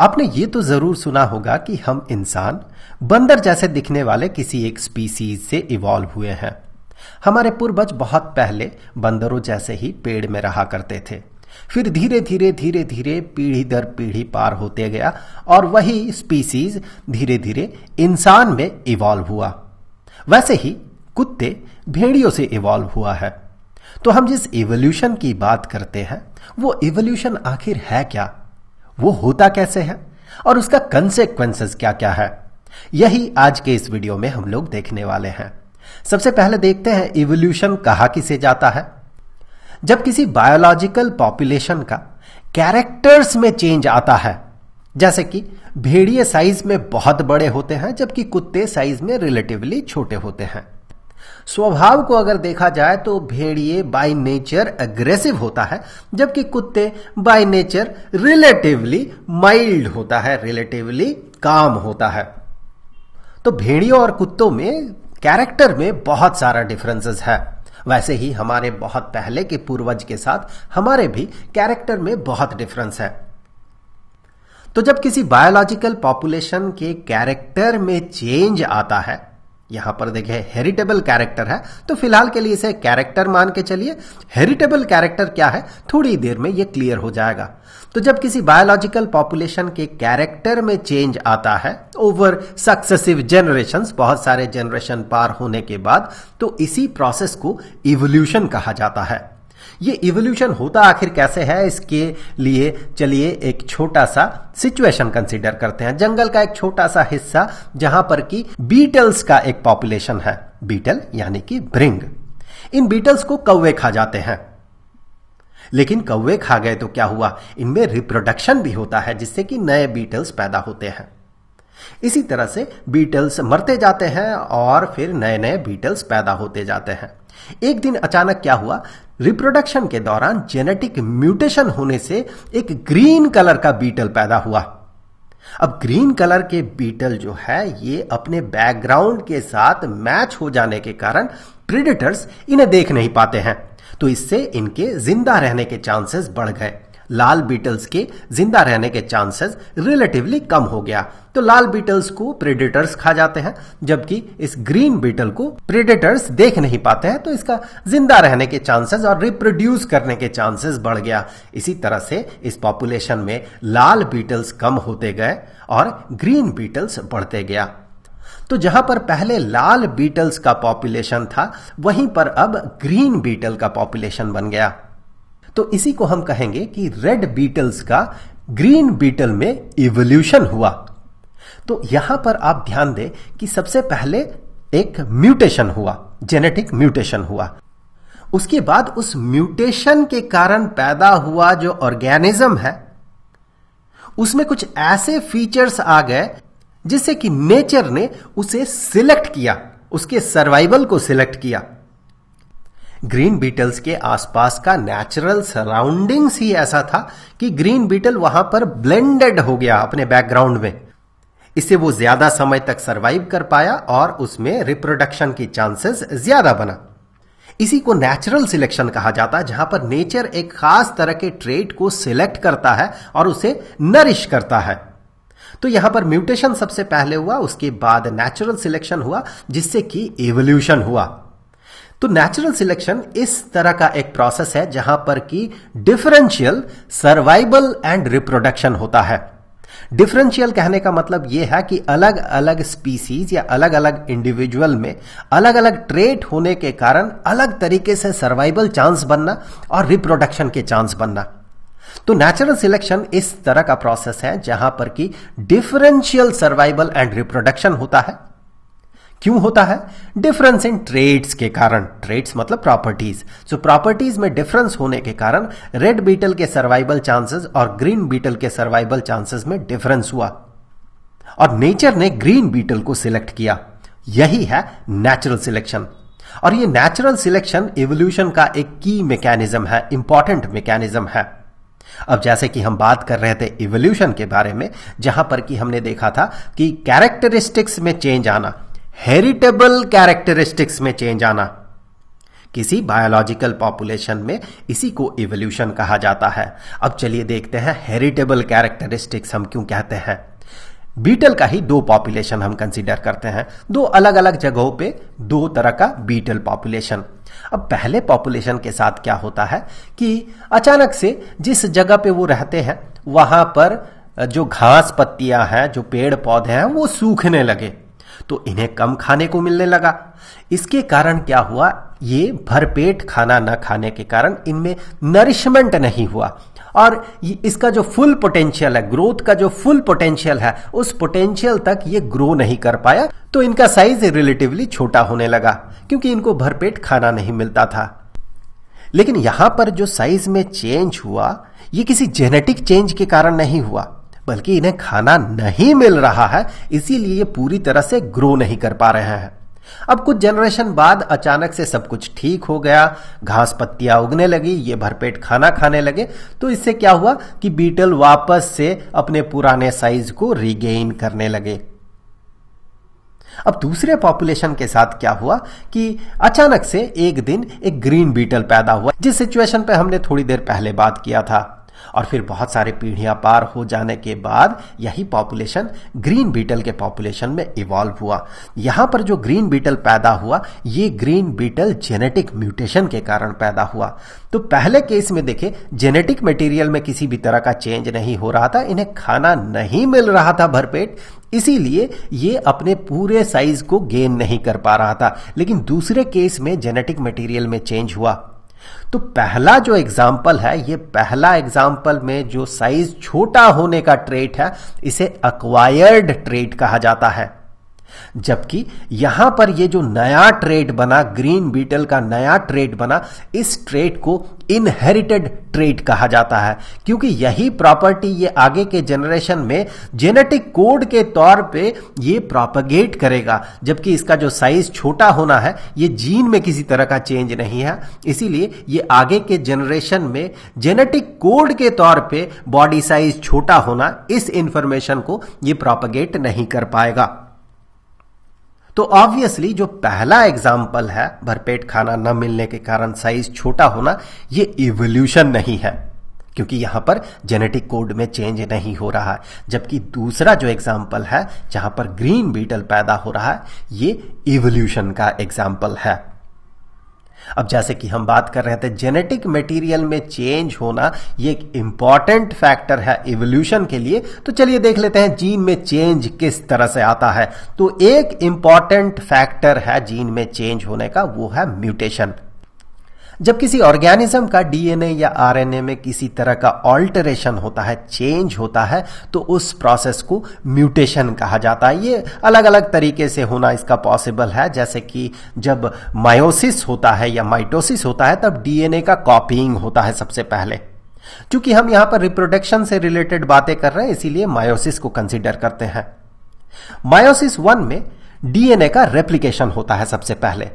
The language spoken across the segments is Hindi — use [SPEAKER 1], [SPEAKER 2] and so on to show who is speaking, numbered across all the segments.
[SPEAKER 1] आपने ये तो जरूर सुना होगा कि हम इंसान बंदर जैसे दिखने वाले किसी एक स्पीसीज से इवॉल्व हुए हैं हमारे पूर्वज बहुत पहले बंदरों जैसे ही पेड़ में रहा करते थे फिर धीरे धीरे धीरे धीरे पीढ़ी दर पीढ़ी पार होते गया और वही स्पीसीज धीरे धीरे इंसान में इवॉल्व हुआ वैसे ही कुत्ते भेड़ियों से इवॉल्व हुआ है तो हम जिस इवोल्यूशन की बात करते हैं वो इवोल्यूशन आखिर है क्या वो होता कैसे है और उसका कंसेक्वेंसेस क्या क्या है यही आज के इस वीडियो में हम लोग देखने वाले हैं सबसे पहले देखते हैं इवोल्यूशन कहा किसे जाता है जब किसी बायोलॉजिकल पॉपुलेशन का कैरेक्टर्स में चेंज आता है जैसे कि भेड़िए साइज में बहुत बड़े होते हैं जबकि कुत्ते साइज में रिलेटिवली छोटे होते हैं स्वभाव को अगर देखा जाए तो भेड़िए बाय नेचर अग्रेसिव होता है जबकि कुत्ते बाय नेचर रिलेटिवली माइल्ड होता है रिलेटिवली काम होता है तो भेड़ियों और कुत्तों में कैरेक्टर में बहुत सारा डिफरेंसेस है वैसे ही हमारे बहुत पहले के पूर्वज के साथ हमारे भी कैरेक्टर में बहुत डिफरेंस है तो जब किसी बायोलॉजिकल पॉपुलेशन के कैरेक्टर में चेंज आता है यहां पर देखिए हेरिटेबल कैरेक्टर है तो फिलहाल के लिए इसे कैरेक्टर मान के चलिए हेरिटेबल कैरेक्टर क्या है थोड़ी देर में ये क्लियर हो जाएगा तो जब किसी बायोलॉजिकल पॉपुलेशन के कैरेक्टर में चेंज आता है ओवर सक्सेसिव जनरेशन बहुत सारे जनरेशन पार होने के बाद तो इसी प्रोसेस को इवोल्यूशन कहा जाता है ये इवोल्यूशन होता आखिर कैसे है इसके लिए चलिए एक छोटा सा सिचुएशन कंसिडर करते हैं जंगल का एक छोटा सा हिस्सा जहां पर कि बीटल्स का एक पॉपुलेशन है बीटल यानी कि ब्रिंग इन बीटल्स को कौवे खा जाते हैं लेकिन कौवे खा गए तो क्या हुआ इनमें रिप्रोडक्शन भी होता है जिससे कि नए बीटल्स पैदा होते हैं इसी तरह से बीटल्स मरते जाते हैं और फिर नए नए बीटल्स पैदा होते जाते हैं एक दिन अचानक क्या हुआ रिप्रोडक्शन के दौरान जेनेटिक म्यूटेशन होने से एक ग्रीन कलर का बीटल पैदा हुआ अब ग्रीन कलर के बीटल जो है ये अपने बैकग्राउंड के साथ मैच हो जाने के कारण प्रिडेटर्स इन्हें देख नहीं पाते हैं तो इससे इनके जिंदा रहने के चांसेस बढ़ गए लाल बीटल्स के जिंदा रहने के चांसेस रिलेटिवली कम हो गया तो लाल बीटल्स को प्रेडेटर्स खा जाते हैं जबकि इस ग्रीन बीटल को प्रेडेटर्स देख नहीं पाते हैं तो इसका जिंदा रहने के चांसेस और रिप्रोड्यूस करने के चांसेस बढ़ गया इसी तरह से इस पॉपुलेशन में लाल बीटल्स कम होते गए और ग्रीन बीटल्स बढ़ते गया तो जहां पर पहले लाल बीटल्स का पॉपुलेशन था वहीं पर अब ग्रीन बीटल का पॉपुलेशन बन गया तो इसी को हम कहेंगे कि रेड बीटल्स का ग्रीन बीटल में इवोल्यूशन हुआ तो यहां पर आप ध्यान दें कि सबसे पहले एक म्यूटेशन हुआ जेनेटिक म्यूटेशन हुआ उसके बाद उस म्यूटेशन के कारण पैदा हुआ जो ऑर्गेनिज्म है उसमें कुछ ऐसे फीचर्स आ गए जिससे कि नेचर ने उसे सिलेक्ट किया उसके सर्वाइवल को सिलेक्ट किया ग्रीन बीटल्स के आसपास का नेचुरल सराउंडिंग्स ही ऐसा था कि ग्रीन बीटल वहां पर ब्लेंडेड हो गया अपने बैकग्राउंड में इससे वो ज्यादा समय तक सरवाइव कर पाया और उसमें रिप्रोडक्शन की चांसेस ज्यादा बना इसी को नेचुरल सिलेक्शन कहा जाता है जहां पर नेचर एक खास तरह के ट्रेट को सिलेक्ट करता है और उसे नरिश करता है तो यहां पर म्यूटेशन सबसे पहले हुआ उसके बाद नेचुरल सिलेक्शन हुआ जिससे कि एवोल्यूशन हुआ तो नेचुरल सिलेक्शन इस तरह का एक प्रोसेस है जहां पर कि डिफरेंशियल सर्वाइवल एंड रिप्रोडक्शन होता है डिफरेंशियल कहने का मतलब यह है कि अलग अलग स्पीसीज या अलग अलग इंडिविजुअल में अलग अलग ट्रेट होने के कारण अलग तरीके से सर्वाइवल चांस बनना और रिप्रोडक्शन के चांस बनना तो नेचुरल सिलेक्शन इस तरह का प्रोसेस है जहां पर कि डिफरेंशियल सर्वाइवल एंड रिप्रोडक्शन होता है क्यों होता है डिफरेंस इन ट्रेड्स के कारण ट्रेड्स मतलब प्रॉपर्टीज सो प्रॉपर्टीज में डिफरेंस होने के कारण रेड बीटल के सर्वाइवल चांसेस और ग्रीन बीटल के सर्वाइवल चांसेस में डिफरेंस हुआ और नेचर ने ग्रीन बीटल को सिलेक्ट किया यही है नेचुरल सिलेक्शन और ये नेचुरल सिलेक्शन एवोल्यूशन का एक की मैकेनिज्म है इंपॉर्टेंट मैकेनिज्म है अब जैसे कि हम बात कर रहे थे इवोल्यूशन के बारे में जहां पर कि हमने देखा था कि कैरेक्टरिस्टिक्स में चेंज आना हेरिटेबल कैरेक्टरिस्टिक्स में चेंज आना किसी बायोलॉजिकल पॉपुलेशन में इसी को इवोल्यूशन कहा जाता है अब चलिए देखते हैं हेरिटेबल कैरेक्टरिस्टिक्स हम क्यों कहते हैं बीटल का ही दो पॉपुलेशन हम कंसीडर करते हैं दो अलग अलग जगहों पे दो तरह का बीटल पॉपुलेशन अब पहले पॉपुलेशन के साथ क्या होता है कि अचानक से जिस जगह पे वो रहते हैं वहां पर जो घास पत्तियां हैं जो पेड़ पौधे हैं वो सूखने लगे तो इन्हें कम खाने को मिलने लगा इसके कारण क्या हुआ ये भरपेट खाना न खाने के कारण इनमें नरिशमेंट नहीं हुआ और इसका जो फुल पोटेंशियल है ग्रोथ का जो फुल पोटेंशियल है उस पोटेंशियल तक ये ग्रो नहीं कर पाया तो इनका साइज रिलेटिवली छोटा होने लगा क्योंकि इनको भरपेट खाना नहीं मिलता था लेकिन यहां पर जो साइज में चेंज हुआ ये किसी जेनेटिक चेंज के कारण नहीं हुआ बल्कि इन्हें खाना नहीं मिल रहा है इसीलिए ये पूरी तरह से ग्रो नहीं कर पा रहे हैं अब कुछ जनरेशन बाद अचानक से सब कुछ ठीक हो गया घास पत्तियां उगने लगी ये भरपेट खाना खाने लगे तो इससे क्या हुआ कि बीटल वापस से अपने पुराने साइज को रिगेन करने लगे अब दूसरे पॉपुलेशन के साथ क्या हुआ कि अचानक से एक दिन एक ग्रीन बीटल पैदा हुआ जिस सिचुएशन पे हमने थोड़ी देर पहले बात किया था और फिर बहुत सारे पीढ़ियां पार हो जाने के बाद यही पॉपुलेशन ग्रीन बीटल के पॉपुलेशन में इवॉल्व हुआ यहां पर जो ग्रीन बीटल पैदा हुआ ये ग्रीन बीटल जेनेटिक म्यूटेशन के कारण पैदा हुआ तो पहले केस में देखे जेनेटिक मटेरियल में किसी भी तरह का चेंज नहीं हो रहा था इन्हें खाना नहीं मिल रहा था भरपेट इसीलिए ये अपने पूरे साइज को गेन नहीं कर पा रहा था लेकिन दूसरे केस में जेनेटिक मटेरियल में चेंज हुआ तो पहला जो एग्जाम्पल है ये पहला एग्जाम्पल में जो साइज छोटा होने का ट्रेट है इसे अक्वायर्ड ट्रेट कहा जाता है जबकि यहां पर ये जो नया ट्रेड बना ग्रीन बीटल का नया ट्रेड बना इस ट्रेड को इनहेरिटेड ट्रेड कहा जाता है क्योंकि यही प्रॉपर्टी ये आगे के जनरेशन में जेनेटिक कोड के तौर पे ये प्रॉपगेट करेगा जबकि इसका जो साइज छोटा होना है ये जीन में किसी तरह का चेंज नहीं है इसीलिए ये आगे के जनरेशन में जेनेटिक कोड के तौर पे बॉडी साइज छोटा होना इस इंफॉर्मेशन को ये प्रोपगेट नहीं कर पाएगा तो ऑब्वियसली जो पहला एग्जाम्पल है भरपेट खाना न मिलने के कारण साइज छोटा होना ये इवोल्यूशन नहीं है क्योंकि यहां पर जेनेटिक कोड में चेंज नहीं हो रहा है जबकि दूसरा जो एग्जाम्पल है जहां पर ग्रीन बीटल पैदा हो रहा है ये इवोल्यूशन का एग्जाम्पल है अब जैसे कि हम बात कर रहे थे जेनेटिक मटेरियल में चेंज होना ये एक इंपॉर्टेंट फैक्टर है इवोल्यूशन के लिए तो चलिए देख लेते हैं जीन में चेंज किस तरह से आता है तो एक इंपॉर्टेंट फैक्टर है जीन में चेंज होने का वो है म्यूटेशन जब किसी ऑर्गेनिज्म का डीएनए या आरएनए में किसी तरह का ऑल्टरेशन होता है चेंज होता है तो उस प्रोसेस को म्यूटेशन कहा जाता है ये अलग अलग तरीके से होना इसका पॉसिबल है जैसे कि जब मायोसिस होता है या माइटोसिस होता है तब डीएनए का कॉपिंग होता है सबसे पहले चूंकि हम यहां पर रिप्रोडक्शन से रिलेटेड बातें कर रहे हैं इसीलिए मायोसिस को कंसिडर करते हैं मायोसिस वन में डीएनए का रेप्लिकेशन होता है सबसे पहले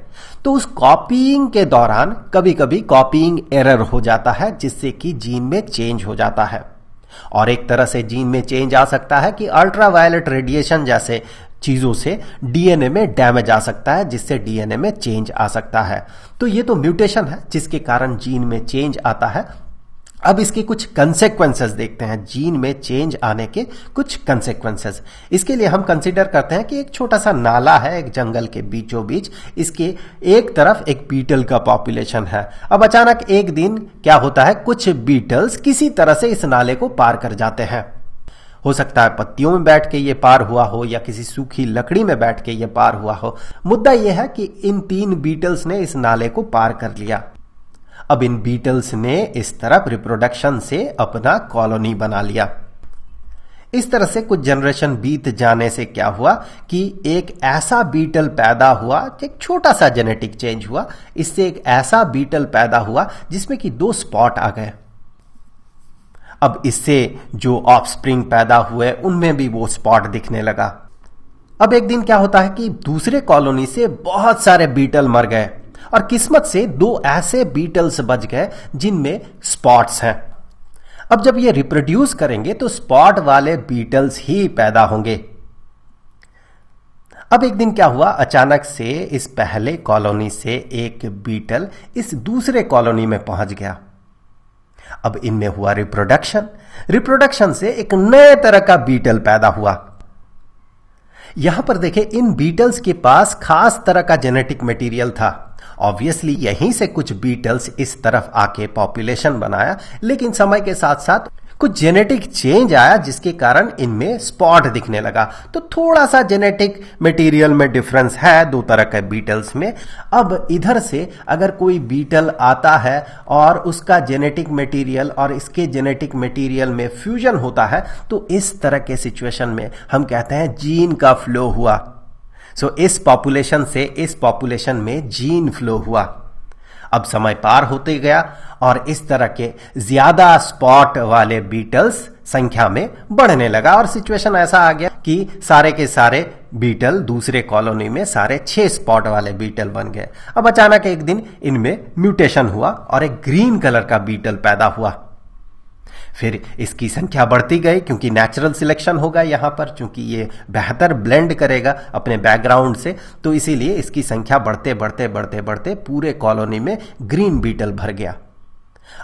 [SPEAKER 1] तो उस कॉपीइंग के दौरान कभी कभी कॉपीइंग एरर हो जाता है जिससे कि जीन में चेंज हो जाता है और एक तरह से जीन में चेंज आ सकता है कि अल्ट्रावायलेट रेडिएशन जैसे चीजों से डीएनए में डैमेज आ सकता है जिससे डीएनए में चेंज आ सकता है तो ये तो म्यूटेशन है जिसके कारण जीन में चेंज आता है अब इसके कुछ कंसेक्वेंसेस देखते हैं जीन में चेंज आने के कुछ कंसेक्वेंसेस इसके लिए हम कंसिडर करते हैं कि एक छोटा सा नाला है एक जंगल के बीचों बीच इसके एक तरफ एक बीटल का पॉपुलेशन है अब अचानक एक दिन क्या होता है कुछ बीटल्स किसी तरह से इस नाले को पार कर जाते हैं हो सकता है पत्तियों में बैठ के ये पार हुआ हो या किसी सूखी लकड़ी में बैठ के ये पार हुआ हो मुद्दा यह है कि इन तीन बीटल्स ने इस नाले को पार कर लिया अब इन बीटल्स ने इस तरफ रिप्रोडक्शन से अपना कॉलोनी बना लिया इस तरह से कुछ जनरेशन बीत जाने से क्या हुआ कि एक ऐसा बीटल पैदा हुआ एक छोटा सा जेनेटिक चेंज हुआ इससे एक ऐसा बीटल पैदा हुआ जिसमें कि दो स्पॉट आ गए अब इससे जो ऑफस्प्रिंग पैदा हुए उनमें भी वो स्पॉट दिखने लगा अब एक दिन क्या होता है कि दूसरे कॉलोनी से बहुत सारे बीटल मर गए और किस्मत से दो ऐसे बीटल्स बच गए जिनमें स्पॉट्स हैं अब जब ये रिप्रोड्यूस करेंगे तो स्पॉट वाले बीटल्स ही पैदा होंगे अब एक दिन क्या हुआ अचानक से इस पहले कॉलोनी से एक बीटल इस दूसरे कॉलोनी में पहुंच गया अब इनमें हुआ रिप्रोडक्शन रिप्रोडक्शन से एक नए तरह का बीटल पैदा हुआ यहां पर देखें इन बीटल्स के पास खास तरह का जेनेटिक मटेरियल था ऑब्वियसली यहीं से कुछ बीटल्स इस तरफ आके पॉपुलेशन बनाया लेकिन समय के साथ साथ कुछ जेनेटिक चेंज आया जिसके कारण इनमें स्पॉट दिखने लगा तो थोड़ा सा जेनेटिक मटेरियल में डिफरेंस है दो तरह के बीटल्स में अब इधर से अगर कोई बीटल आता है और उसका जेनेटिक मटेरियल और इसके जेनेटिक मटेरियल में फ्यूजन होता है तो इस तरह के सिचुएशन में हम कहते हैं जीन का फ्लो हुआ सो so, इस पॉपुलेशन से इस पॉपुलेशन में जीन फ्लो हुआ अब समय पार होते गया और इस तरह के ज्यादा स्पॉट वाले बीटल्स संख्या में बढ़ने लगा और सिचुएशन ऐसा आ गया कि सारे के सारे बीटल दूसरे कॉलोनी में सारे छह स्पॉट वाले बीटल बन गए अब अचानक एक दिन इनमें म्यूटेशन हुआ और एक ग्रीन कलर का बीटल पैदा हुआ फिर इसकी संख्या बढ़ती गई क्योंकि नेचुरल सिलेक्शन होगा यहाँ पर चूंकि ये बेहतर ब्लेंड करेगा अपने बैकग्राउंड से तो इसीलिए इसकी संख्या बढ़ते बढ़ते बढ़ते बढ़ते पूरे कॉलोनी में ग्रीन बीटल भर गया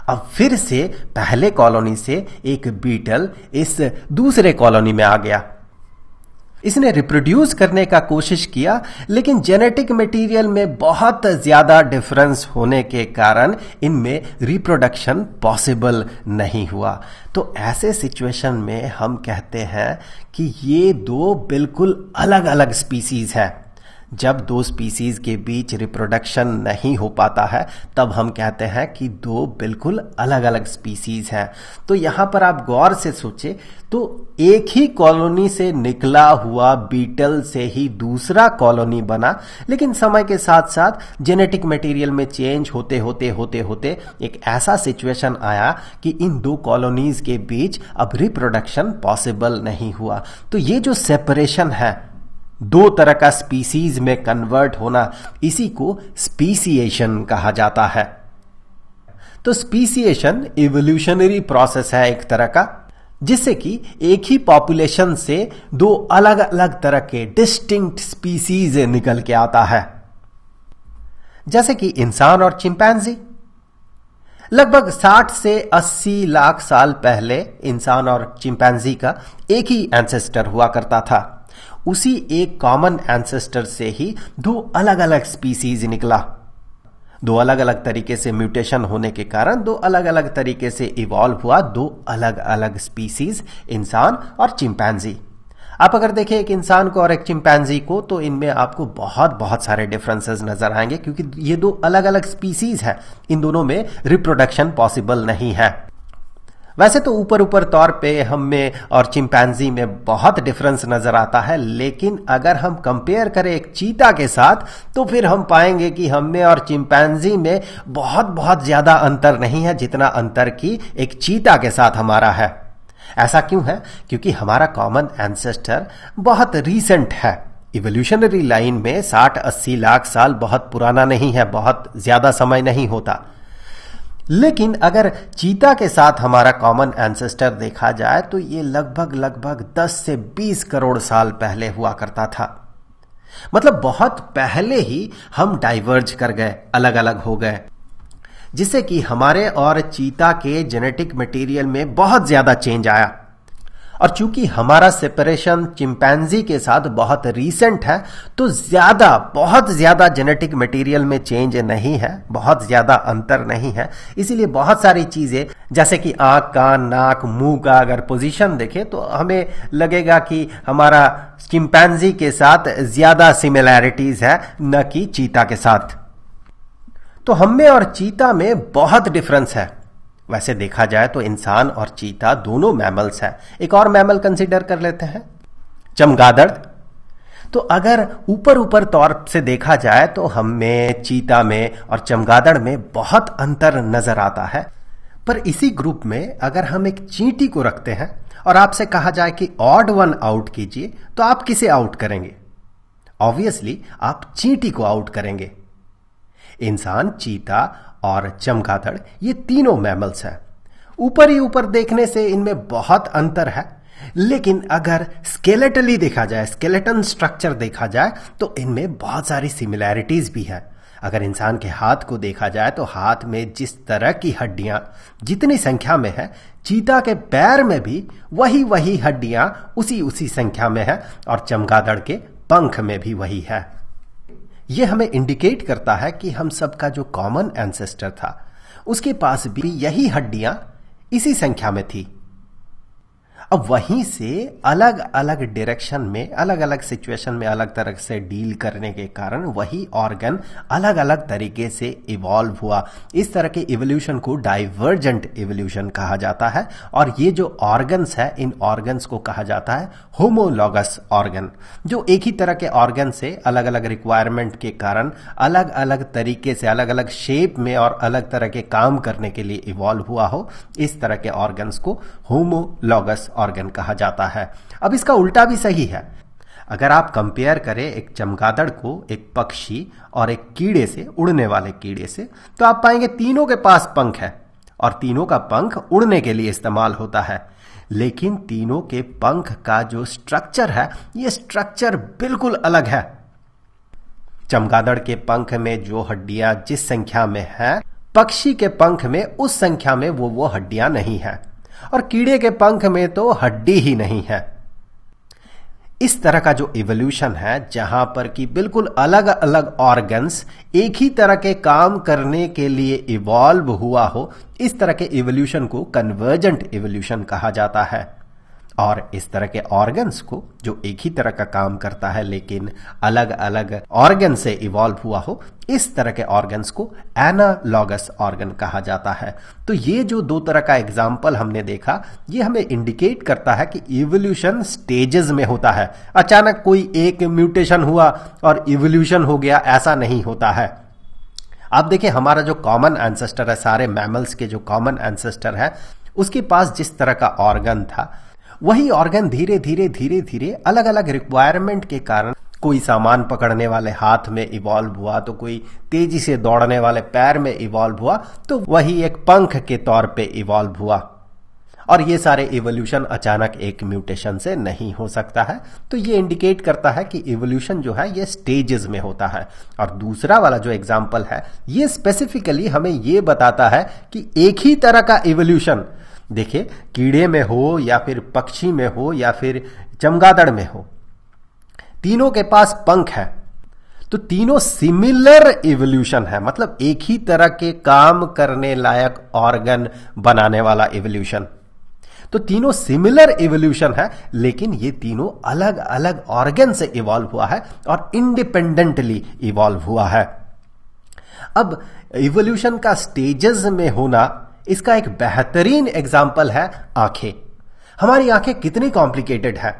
[SPEAKER 1] अब फिर से पहले कॉलोनी से एक बीटल इस दूसरे कॉलोनी में आ गया इसने रिप्रोड्यूस करने का कोशिश किया लेकिन जेनेटिक मटेरियल में बहुत ज्यादा डिफरेंस होने के कारण इनमें रिप्रोडक्शन पॉसिबल नहीं हुआ तो ऐसे सिचुएशन में हम कहते हैं कि ये दो बिल्कुल अलग अलग स्पीसीज हैं जब दो स्पीसीज के बीच रिप्रोडक्शन नहीं हो पाता है तब हम कहते हैं कि दो बिल्कुल अलग अलग स्पीसीज हैं तो यहां पर आप गौर से सोचे तो एक ही कॉलोनी से निकला हुआ बीटल से ही दूसरा कॉलोनी बना लेकिन समय के साथ साथ जेनेटिक मटेरियल में चेंज होते होते होते होते एक ऐसा सिचुएशन आया कि इन दो कॉलोनीज के बीच अब रिप्रोडक्शन पॉसिबल नहीं हुआ तो ये जो सेपरेशन है दो तरह का स्पीसीज में कन्वर्ट होना इसी को स्पीसीएशन कहा जाता है तो स्पीसीएशन इवोल्यूशनरी प्रोसेस है एक तरह का जिससे कि एक ही पॉपुलेशन से दो अलग अलग तरह के डिस्टिंक्ट स्पीसीज निकल के आता है जैसे कि इंसान और चिंपैंजी लगभग 60 से 80 लाख साल पहले इंसान और चिंपैंजी का एक ही एंसेस्टर हुआ करता था उसी एक कॉमन एंसेस्टर से ही दो अलग अलग स्पीसीज निकला दो अलग अलग तरीके से म्यूटेशन होने के कारण दो अलग अलग तरीके से इवॉल्व हुआ दो अलग अलग स्पीसीज इंसान और चिंपैंजी आप अगर देखें एक इंसान को और एक चिंपैंजी को तो इनमें आपको बहुत बहुत सारे डिफरेंसेस नजर आएंगे क्योंकि ये दो अलग अलग स्पीसीज हैं इन दोनों में रिप्रोडक्शन पॉसिबल नहीं है वैसे तो ऊपर ऊपर तौर पे हम में और चिंपैंजी में बहुत डिफरेंस नजर आता है लेकिन अगर हम कंपेयर करें एक चीता के साथ तो फिर हम पाएंगे कि हम में और चिंपैंजी में बहुत बहुत ज्यादा अंतर नहीं है जितना अंतर की एक चीता के साथ हमारा है ऐसा क्यों है क्योंकि हमारा कॉमन एंसेस्टर बहुत रीसेंट है इवोल्यूशनरी लाइन में 60-80 लाख साल बहुत पुराना नहीं है बहुत ज्यादा समय नहीं होता लेकिन अगर चीता के साथ हमारा कॉमन एंसेस्टर देखा जाए तो ये लगभग लगभग 10 से 20 करोड़ साल पहले हुआ करता था मतलब बहुत पहले ही हम डाइवर्ज कर गए अलग अलग हो गए जिससे कि हमारे और चीता के जेनेटिक मटेरियल में बहुत ज्यादा चेंज आया और चूंकि हमारा सेपरेशन चिंपैंजी के साथ बहुत रीसेंट है तो ज्यादा बहुत ज्यादा जेनेटिक मटेरियल में चेंज नहीं है बहुत ज्यादा अंतर नहीं है इसीलिए बहुत सारी चीजें जैसे कि आंख का नाक मुंह का अगर पोजीशन देखें तो हमें लगेगा कि हमारा चिंपैंजी के साथ ज्यादा सिमिलैरिटीज है न कि चीता के साथ तो हमें और चीता में बहुत डिफरेंस है वैसे देखा जाए तो इंसान और चीता दोनों मैमल्स हैं एक और मैमल कंसिडर कर लेते हैं चमगादड़ तो अगर ऊपर ऊपर तौर से देखा जाए तो हम में चीता में और चमगादड़ में बहुत अंतर नजर आता है पर इसी ग्रुप में अगर हम एक चींटी को रखते हैं और आपसे कहा जाए कि ऑड वन आउट कीजिए तो आप किसे आउट करेंगे ऑब्वियसली आप चींटी को आउट करेंगे इंसान चीता और चमगादड़ ये तीनों मैमल्स हैं ऊपर ही ऊपर देखने से इनमें बहुत अंतर है लेकिन अगर स्केलेटली देखा जाए स्केलेटन स्ट्रक्चर देखा जाए तो इनमें बहुत सारी सिमिलैरिटीज भी हैं अगर इंसान के हाथ को देखा जाए तो हाथ में जिस तरह की हड्डियां जितनी संख्या में है चीता के पैर में भी वही वही हड्डियां उसी उसी संख्या में है और चमगादड़ के पंख में भी वही है यह हमें इंडिकेट करता है कि हम सबका जो कॉमन एंसेस्टर था उसके पास भी यही हड्डियां इसी संख्या में थी अब वहीं से अलग अलग डायरेक्शन में अलग अलग सिचुएशन में अलग तरह से डील करने के कारण वही ऑर्गन अलग अलग तरीके से इवॉल्व हुआ इस तरह के इवोल्यूशन को डाइवर्जेंट इवोल्यूशन कहा जाता है और ये जो ऑर्गन्स है इन ऑर्गन्स को कहा जाता है होमोलॉगस ऑर्गन जो एक ही तरह के ऑर्गन से अलग अलग रिक्वायरमेंट के कारण अलग अलग तरीके से अलग अलग शेप में और अलग तरह के काम करने के लिए इवॉल्व हुआ हो इस तरह के ऑर्गन्स को होमोलॉगस ऑर्गन कहा जाता है अब इसका उल्टा भी सही है अगर आप कंपेयर करें एक चमगादड़ को एक पक्षी और एक कीड़े से उड़ने वाले कीड़े से तो आप पाएंगे तीनों के पास पंख है और तीनों का पंख उड़ने के लिए इस्तेमाल होता है लेकिन तीनों के पंख का जो स्ट्रक्चर है ये स्ट्रक्चर बिल्कुल अलग है चमगादड़ के पंख में जो हड्डियां जिस संख्या में है पक्षी के पंख में उस संख्या में वो वो हड्डियां नहीं है और कीड़े के पंख में तो हड्डी ही नहीं है इस तरह का जो इवोल्यूशन है जहां पर कि बिल्कुल अलग अलग ऑर्गन्स एक ही तरह के काम करने के लिए इवॉल्व हुआ हो इस तरह के इवोल्यूशन को कन्वर्जेंट इवोल्यूशन कहा जाता है और इस तरह के ऑर्गन्स को जो एक ही तरह का काम करता है लेकिन अलग अलग ऑर्गन से इवॉल्व हुआ हो इस तरह के ऑर्गन्स को एनालॉगस ऑर्गन कहा जाता है तो ये जो दो तरह का एग्जाम्पल हमने देखा ये हमें इंडिकेट करता है कि इवोल्यूशन स्टेजेस में होता है अचानक कोई एक म्यूटेशन हुआ और इवोल्यूशन हो गया ऐसा नहीं होता है आप देखिए हमारा जो कॉमन एंसेस्टर है सारे मैमल्स के जो कॉमन एंसेस्टर है उसके पास जिस तरह का ऑर्गन था वही ऑर्गन धीरे धीरे धीरे धीरे अलग अलग रिक्वायरमेंट के कारण कोई सामान पकड़ने वाले हाथ में इवॉल्व हुआ तो कोई तेजी से दौड़ने वाले पैर में इवॉल्व हुआ तो वही एक पंख के तौर पे इवॉल्व हुआ और ये सारे इवोल्यूशन अचानक एक म्यूटेशन से नहीं हो सकता है तो ये इंडिकेट करता है कि इवोल्यूशन जो है ये स्टेजेस में होता है और दूसरा वाला जो एग्जाम्पल है ये स्पेसिफिकली हमें ये बताता है कि एक ही तरह का इवोल्यूशन देखिए कीड़े में हो या फिर पक्षी में हो या फिर चमगादड़ में हो तीनों के पास पंख है तो तीनों सिमिलर इवोल्यूशन है मतलब एक ही तरह के काम करने लायक ऑर्गन बनाने वाला इवोल्यूशन तो तीनों सिमिलर इवोल्यूशन है लेकिन ये तीनों अलग अलग ऑर्गन से इवॉल्व हुआ है और इंडिपेंडेंटली इवॉल्व हुआ है अब इवोल्यूशन का स्टेजेस में होना इसका एक बेहतरीन एग्जाम्पल है आंखें हमारी आंखें कितनी कॉम्प्लिकेटेड है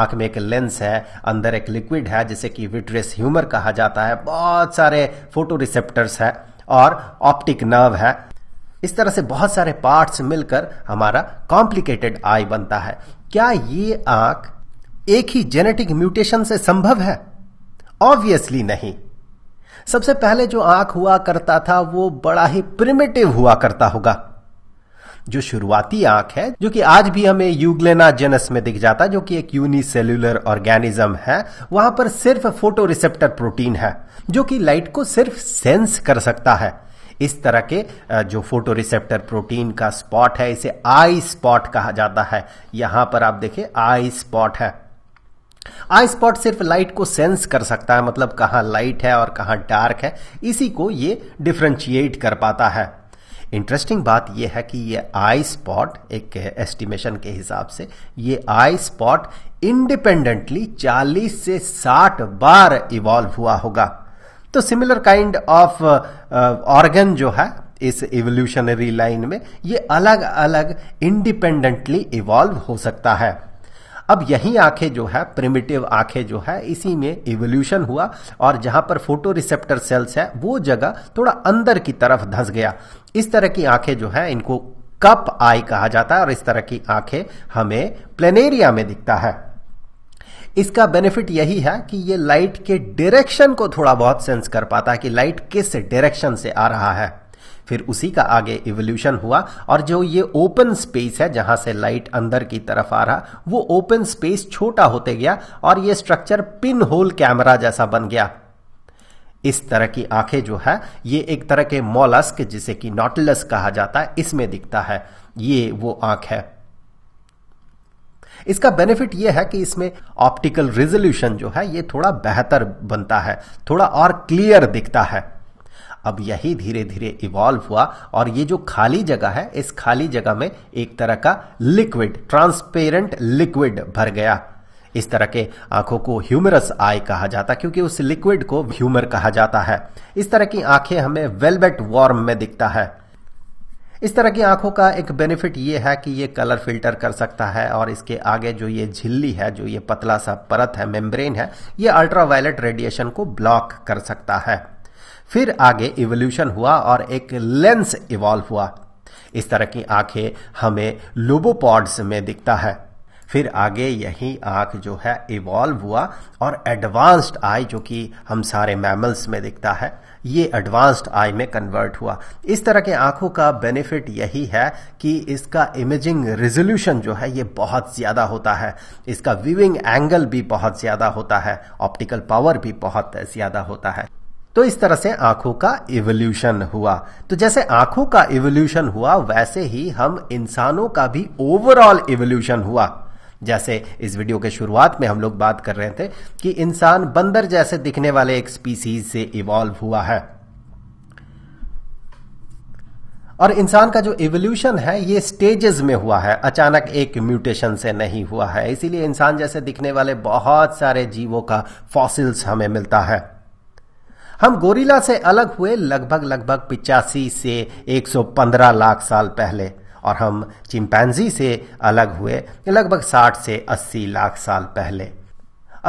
[SPEAKER 1] आंख में एक लेंस है अंदर एक लिक्विड है जिसे कि विट्रेस ह्यूमर कहा जाता है बहुत सारे फोटो रिसेप्टर्स है और ऑप्टिक नर्व है इस तरह से बहुत सारे पार्ट्स मिलकर हमारा कॉम्प्लिकेटेड आई बनता है क्या ये आंख एक ही जेनेटिक म्यूटेशन से संभव है ऑब्वियसली नहीं सबसे पहले जो आंख हुआ करता था वो बड़ा ही प्रिमेटिव हुआ करता होगा जो शुरुआती आंख है जो कि आज भी हमें यूग्लेना जेनस में दिख जाता है जो कि एक यूनिसेल्यूलर ऑर्गेनिज्म है वहां पर सिर्फ फोटो रिसेप्टर प्रोटीन है जो कि लाइट को सिर्फ सेंस कर सकता है इस तरह के जो फोटो रिसेप्टर प्रोटीन का स्पॉट है इसे आई स्पॉट कहा जाता है यहां पर आप देखें आई स्पॉट है आई स्पॉट सिर्फ लाइट को सेंस कर सकता है मतलब कहां लाइट है और कहां डार्क है इसी को ये डिफ्रेंशिएट कर पाता है इंटरेस्टिंग बात यह है कि ये आई स्पॉट एक एस्टिमेशन के हिसाब से ये आई स्पॉट इंडिपेंडेंटली 40 से 60 बार इवॉल्व हुआ होगा तो सिमिलर काइंड ऑफ ऑर्गन जो है इस इवोल्यूशनरी लाइन में ये अलग अलग इंडिपेंडेंटली इवॉल्व हो सकता है अब यही आंखें जो है प्रिमिटिव आंखें जो है इसी में इवोल्यूशन हुआ और जहां पर फोटो रिसेप्टर सेल्स है वो जगह थोड़ा अंदर की तरफ धंस गया इस तरह की आंखें जो है इनको कप आई कहा जाता है और इस तरह की आंखें हमें प्लेनेरिया में दिखता है इसका बेनिफिट यही है कि ये लाइट के डायरेक्शन को थोड़ा बहुत सेंस कर पाता है कि लाइट किस डायरेक्शन से आ रहा है फिर उसी का आगे इवोल्यूशन हुआ और जो ये ओपन स्पेस है जहां से लाइट अंदर की तरफ आ रहा वो ओपन स्पेस छोटा होते गया और ये स्ट्रक्चर पिन होल कैमरा जैसा बन गया इस तरह की आंखें जो है ये एक तरह के मोलस्क जिसे कि नॉटलस कहा जाता है इसमें दिखता है ये वो आंख है इसका बेनिफिट यह है कि इसमें ऑप्टिकल रिजोल्यूशन जो है ये थोड़ा बेहतर बनता है थोड़ा और क्लियर दिखता है अब यही धीरे धीरे इवॉल्व हुआ और ये जो खाली जगह है इस खाली जगह में एक तरह का लिक्विड ट्रांसपेरेंट लिक्विड भर गया इस तरह के आंखों को ह्यूमरस आई कहा जाता क्योंकि उस लिक्विड को ह्यूमर कहा जाता है इस तरह की आंखें हमें वेलवेट वॉर्म में दिखता है इस तरह की आंखों का एक बेनिफिट ये है कि ये कलर फिल्टर कर सकता है और इसके आगे जो ये झिल्ली है जो ये पतला सा परत है मेम्ब्रेन है ये अल्ट्रावायलेट रेडिएशन को ब्लॉक कर सकता है फिर आगे इवोल्यूशन हुआ और एक लेंस इवॉल्व हुआ इस तरह की आंखें हमें लोबोपॉड्स में दिखता है फिर आगे यही आंख जो है इवॉल्व हुआ और एडवांस्ड आई जो कि हम सारे मैमल्स में दिखता है ये एडवांस्ड आई में कन्वर्ट हुआ इस तरह के आंखों का बेनिफिट यही है कि इसका इमेजिंग रेजोल्यूशन जो है ये बहुत ज़्यादा होता है इसका व्यूइंग एंगल भी बहुत ज़्यादा होता है ऑप्टिकल पावर भी बहुत ज़्यादा होता है तो इस तरह से आंखों का इवोल्यूशन हुआ तो जैसे आंखों का इवोल्यूशन हुआ वैसे ही हम इंसानों का भी ओवरऑल इवोल्यूशन हुआ जैसे इस वीडियो के शुरुआत में हम लोग बात कर रहे थे कि इंसान बंदर जैसे दिखने वाले एक स्पीसीज से इवॉल्व हुआ है और इंसान का जो इवोल्यूशन है ये स्टेजेस में हुआ है अचानक एक म्यूटेशन से नहीं हुआ है इसीलिए इंसान जैसे दिखने वाले बहुत सारे जीवों का फॉसिल्स हमें मिलता है हम गोरिला से अलग हुए लगभग लगभग पिचासी से 115 लाख साल पहले और हम चिंपैंजी से अलग हुए लगभग 60 से 80 लाख साल पहले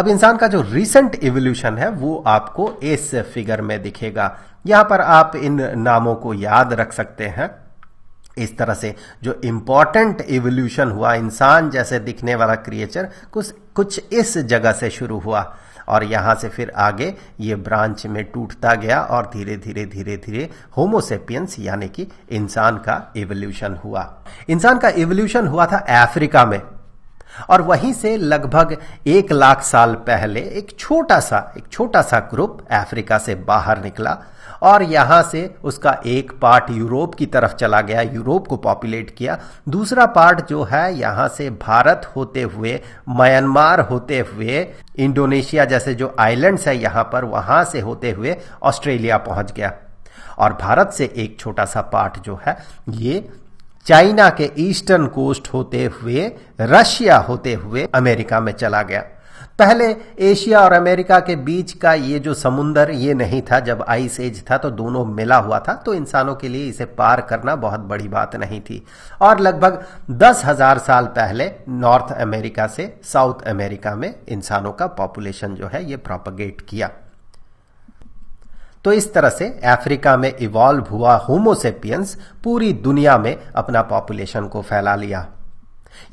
[SPEAKER 1] अब इंसान का जो रिसेंट इवोल्यूशन है वो आपको इस फिगर में दिखेगा यहां पर आप इन नामों को याद रख सकते हैं इस तरह से जो इंपॉर्टेंट इवोल्यूशन हुआ इंसान जैसे दिखने वाला क्रिएचर कुछ कुछ इस जगह से शुरू हुआ और यहाँ से फिर आगे ये ब्रांच में टूटता गया और धीरे धीरे धीरे धीरे होमोसेपियंस यानी कि इंसान का एवोल्यूशन हुआ इंसान का एवोल्यूशन हुआ था अफ्रीका में और वहीं से लगभग एक लाख साल पहले एक छोटा सा एक छोटा सा ग्रुप अफ्रीका से बाहर निकला और यहाँ से उसका एक पार्ट यूरोप की तरफ चला गया यूरोप को पॉपुलेट किया दूसरा पार्ट जो है यहाँ से भारत होते हुए म्यांमार होते हुए इंडोनेशिया जैसे जो आइलैंड्स है यहाँ पर वहां से होते हुए ऑस्ट्रेलिया पहुंच गया और भारत से एक छोटा सा पार्ट जो है ये चाइना के ईस्टर्न कोस्ट होते हुए रशिया होते हुए अमेरिका में चला गया पहले एशिया और अमेरिका के बीच का ये जो समुंदर ये नहीं था जब आइस एज था तो दोनों मिला हुआ था तो इंसानों के लिए इसे पार करना बहुत बड़ी बात नहीं थी और लगभग दस हजार साल पहले नॉर्थ अमेरिका से साउथ अमेरिका में इंसानों का पॉपुलेशन जो है ये प्रोपगेट किया तो इस तरह से अफ्रीका में इवॉल्व हुआ होमोसेपियंस पूरी दुनिया में अपना पॉपुलेशन को फैला लिया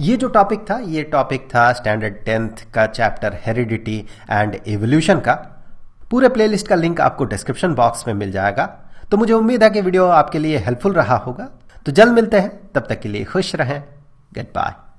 [SPEAKER 1] ये जो टॉपिक था ये टॉपिक था स्टैंडर्ड टेंथ का चैप्टर हेरिडिटी एंड एवोल्यूशन का पूरे प्लेलिस्ट का लिंक आपको डिस्क्रिप्शन बॉक्स में मिल जाएगा तो मुझे उम्मीद है कि वीडियो आपके लिए हेल्पफुल रहा होगा तो जल्द मिलते हैं तब तक के लिए खुश रहें गुड बाय